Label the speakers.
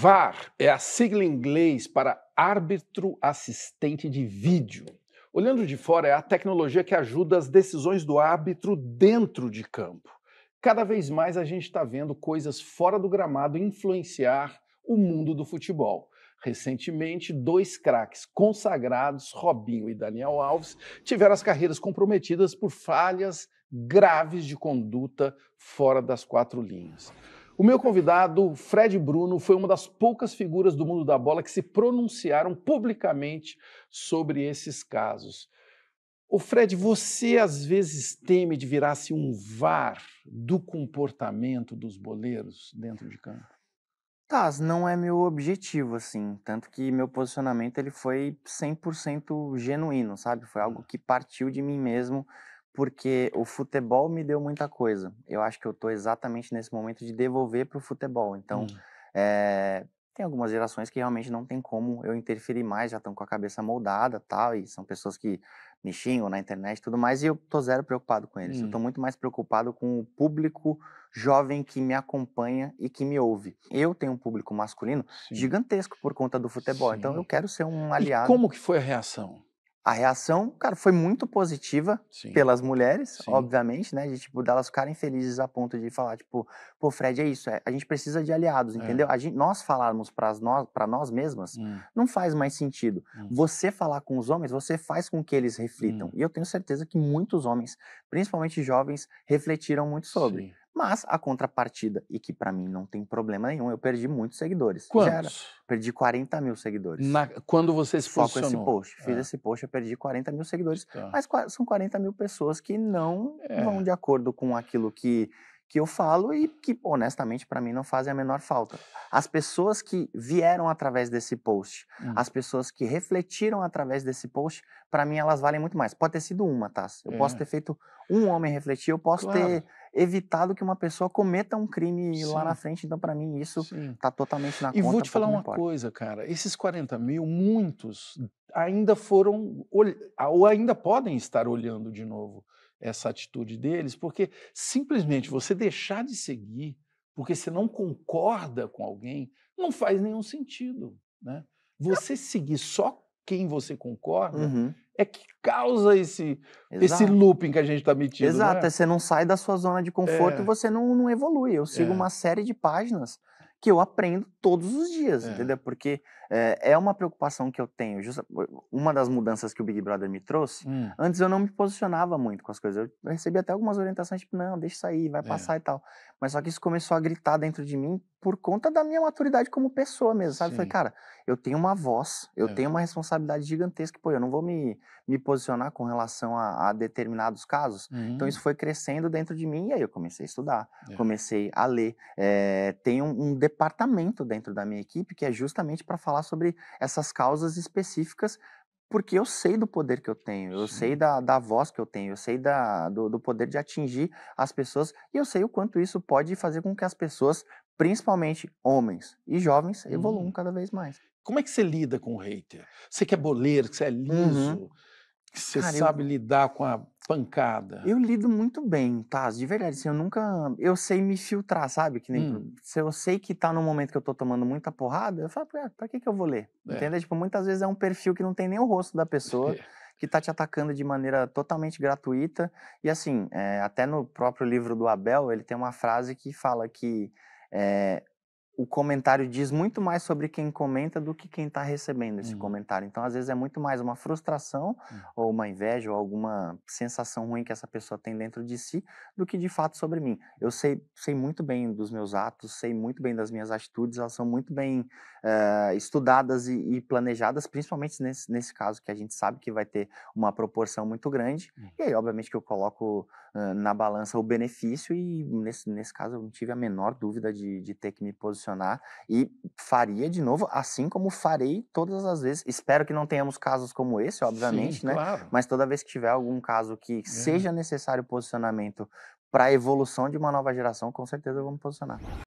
Speaker 1: VAR é a sigla em inglês para árbitro assistente de vídeo. Olhando de fora, é a tecnologia que ajuda as decisões do árbitro dentro de campo. Cada vez mais a gente está vendo coisas fora do gramado influenciar o mundo do futebol. Recentemente, dois craques consagrados, Robinho e Daniel Alves, tiveram as carreiras comprometidas por falhas graves de conduta fora das quatro linhas. O meu convidado, Fred Bruno, foi uma das poucas figuras do mundo da bola que se pronunciaram publicamente sobre esses casos. O Fred, você às vezes teme de virar-se um VAR do comportamento dos boleiros dentro de campo?
Speaker 2: Tá, não é meu objetivo, assim. Tanto que meu posicionamento ele foi 100% genuíno, sabe? Foi algo hum. que partiu de mim mesmo porque o futebol me deu muita coisa. Eu acho que eu estou exatamente nesse momento de devolver para o futebol. Então, hum. é, tem algumas gerações que realmente não tem como eu interferir mais, já estão com a cabeça moldada tal, e são pessoas que me xingam na internet e tudo mais, e eu tô zero preocupado com eles. Hum. Eu estou muito mais preocupado com o público jovem que me acompanha e que me ouve. Eu tenho um público masculino Sim. gigantesco por conta do futebol, Sim. então eu quero ser um aliado. E como
Speaker 1: que foi a reação?
Speaker 2: a reação, cara, foi muito positiva Sim. pelas mulheres, Sim. obviamente, né? De, tipo, delas ficarem felizes a ponto de falar, tipo, pô, Fred, é isso, é, a gente precisa de aliados, é. entendeu? A gente, nós falarmos para nós, pra nós mesmas hum. não faz mais sentido. Hum. Você falar com os homens, você faz com que eles reflitam. Hum. E eu tenho certeza que muitos homens, principalmente jovens, refletiram muito sobre. Sim. Mas a contrapartida, e que para mim não tem problema nenhum, eu perdi muitos seguidores. Quantos? perdi 40 mil seguidores. Na, quando você se Só Só com esse post. Fiz é. esse post, eu perdi 40 mil seguidores. Tá. Mas são 40 mil pessoas que não é. vão de acordo com aquilo que, que eu falo e que, honestamente, para mim não fazem a menor falta. As pessoas que vieram através desse post, hum. as pessoas que refletiram através desse post, para mim elas valem muito mais. Pode ter sido uma, tá? Eu é. posso ter feito um homem refletir, eu posso claro. ter evitado que uma pessoa cometa um crime Sim. lá na frente. Então, para mim, isso
Speaker 1: está totalmente na e conta. E vou te falar uma importa. coisa, cara. Esses 40 mil, muitos ainda foram, ou ainda podem estar olhando de novo essa atitude deles, porque simplesmente você deixar de seguir porque você não concorda com alguém não faz nenhum sentido, né? Você seguir só quem você concorda, uhum. é que causa esse, esse looping que a gente está metido. Né? Exato, né? você
Speaker 2: não sai da sua zona de conforto é. e você não, não evolui. Eu sigo é. uma série de páginas que eu aprendo todos os dias, é. entendeu? Porque é, é uma preocupação que eu tenho. Uma das mudanças que o Big Brother me trouxe, hum. antes eu não me posicionava muito com as coisas. Eu recebi até algumas orientações, tipo, não, deixa isso aí, vai é. passar e tal. Mas só que isso começou a gritar dentro de mim por conta da minha maturidade como pessoa mesmo, sabe? Sim. Falei, cara, eu tenho uma voz, eu é. tenho uma responsabilidade gigantesca, pô, eu não vou me, me posicionar com relação a, a determinados casos. Então, uhum. Então isso foi crescendo dentro de mim e aí eu comecei a estudar, é. comecei a ler. É, tem um, um, departamento dentro da minha equipe que é justamente para falar sobre essas causas específicas porque eu sei do poder que eu tenho, eu Sim. sei da, da voz que eu tenho, eu sei da, do, do, poder de atingir as pessoas e eu sei o quanto isso pode fazer com que as pessoas principalmente homens e jovens, evoluam uhum. cada vez mais.
Speaker 1: Como é que você lida com o hater? Você que é boleiro, que você é uhum. liso, uhum. que você Cara, sabe eu... lidar com a pancada. Eu lido muito bem, tá? De verdade, assim,
Speaker 2: eu nunca... Eu sei me filtrar, sabe? Que nem... Hum. Se eu sei que tá no momento que eu tô tomando muita porrada, eu falo, ah, pra que que eu vou ler? É. Entendeu? Tipo, muitas vezes é um perfil que não tem nem o rosto da pessoa. É que está te atacando de maneira totalmente gratuita. E assim, é, até no próprio livro do Abel, ele tem uma frase que fala que é, o comentário diz muito mais sobre quem comenta do que quem está recebendo esse uhum. comentário. Então, às vezes, é muito mais uma frustração uhum. ou uma inveja ou alguma sensação ruim que essa pessoa tem dentro de si do que de fato sobre mim. Eu sei, sei muito bem dos meus atos, sei muito bem das minhas atitudes, elas são muito bem uh, estudadas e, e, planejadas, principalmente nesse, nesse caso que a gente sabe que vai ter uma proporção muito grande. Uhum. E aí, obviamente, que eu coloco na balança o benefício e nesse, nesse caso eu não tive a menor dúvida de, de ter que me posicionar e faria de novo, assim como farei todas as vezes. Espero que não tenhamos casos como esse, obviamente, Sim, né? Claro. Mas toda vez que tiver algum caso que é. seja necessário posicionamento para a evolução de uma nova geração, com certeza eu vou me posicionar.